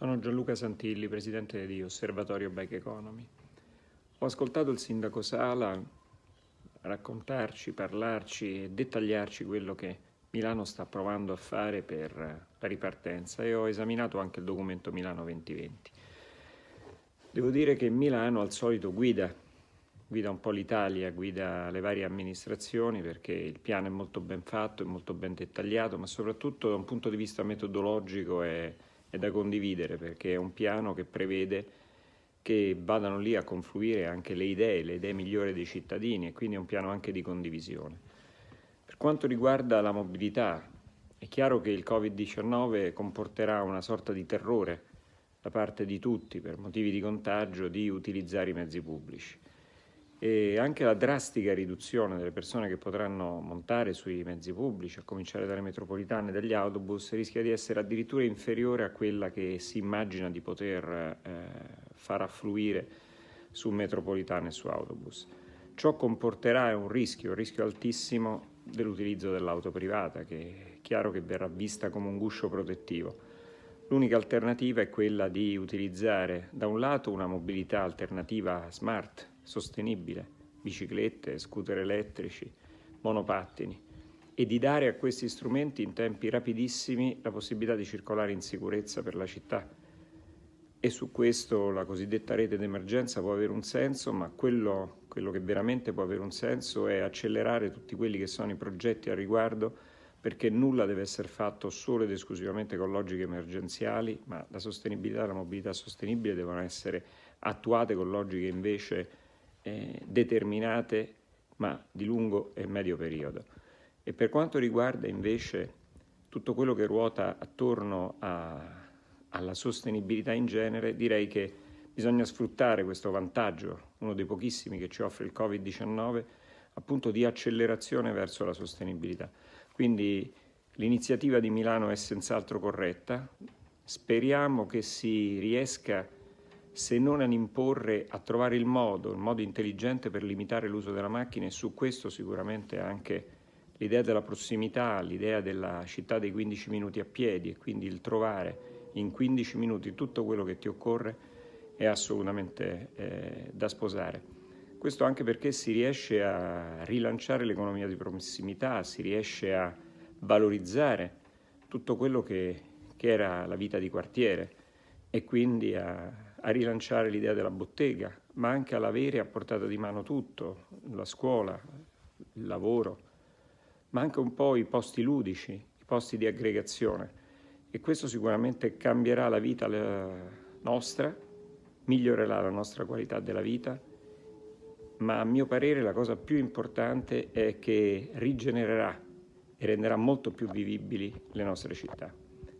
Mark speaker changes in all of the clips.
Speaker 1: Sono Gianluca Santilli, presidente di Osservatorio Bike Economy. Ho ascoltato il sindaco Sala raccontarci, parlarci e dettagliarci quello che Milano sta provando a fare per la ripartenza e ho esaminato anche il documento Milano 2020. Devo dire che Milano al solito guida, guida un po' l'Italia, guida le varie amministrazioni perché il piano è molto ben fatto, è molto ben dettagliato, ma soprattutto da un punto di vista metodologico è è da condividere perché è un piano che prevede che vadano lì a confluire anche le idee, le idee migliori dei cittadini e quindi è un piano anche di condivisione. Per quanto riguarda la mobilità, è chiaro che il Covid-19 comporterà una sorta di terrore da parte di tutti per motivi di contagio di utilizzare i mezzi pubblici e anche la drastica riduzione delle persone che potranno montare sui mezzi pubblici, a cominciare dalle metropolitane e dagli autobus, rischia di essere addirittura inferiore a quella che si immagina di poter eh, far affluire su metropolitane e su autobus. Ciò comporterà un rischio, un rischio altissimo dell'utilizzo dell'auto privata, che è chiaro che verrà vista come un guscio protettivo. L'unica alternativa è quella di utilizzare da un lato una mobilità alternativa smart, sostenibile, biciclette, scooter elettrici, monopattini, e di dare a questi strumenti in tempi rapidissimi la possibilità di circolare in sicurezza per la città. E su questo la cosiddetta rete d'emergenza può avere un senso, ma quello, quello che veramente può avere un senso è accelerare tutti quelli che sono i progetti al riguardo perché nulla deve essere fatto solo ed esclusivamente con logiche emergenziali, ma la sostenibilità e la mobilità sostenibile devono essere attuate con logiche invece eh, determinate ma di lungo e medio periodo. E per quanto riguarda invece tutto quello che ruota attorno a, alla sostenibilità in genere, direi che bisogna sfruttare questo vantaggio, uno dei pochissimi che ci offre il Covid-19, appunto di accelerazione verso la sostenibilità. Quindi l'iniziativa di Milano è senz'altro corretta, speriamo che si riesca a se non ad imporre, a trovare il modo, il modo intelligente per limitare l'uso della macchina e su questo sicuramente anche l'idea della prossimità, l'idea della città dei 15 minuti a piedi e quindi il trovare in 15 minuti tutto quello che ti occorre è assolutamente eh, da sposare. Questo anche perché si riesce a rilanciare l'economia di prossimità, si riesce a valorizzare tutto quello che, che era la vita di quartiere e quindi a a rilanciare l'idea della bottega, ma anche all'avere a portata di mano tutto, la scuola, il lavoro, ma anche un po' i posti ludici, i posti di aggregazione. E questo sicuramente cambierà la vita nostra, migliorerà la nostra qualità della vita, ma a mio parere la cosa più importante è che rigenererà e renderà molto più vivibili le nostre città.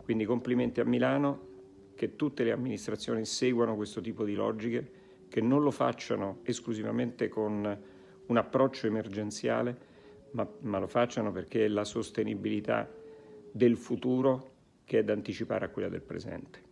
Speaker 1: Quindi complimenti a Milano che tutte le amministrazioni seguano questo tipo di logiche, che non lo facciano esclusivamente con un approccio emergenziale, ma, ma lo facciano perché è la sostenibilità del futuro che è da anticipare a quella del presente.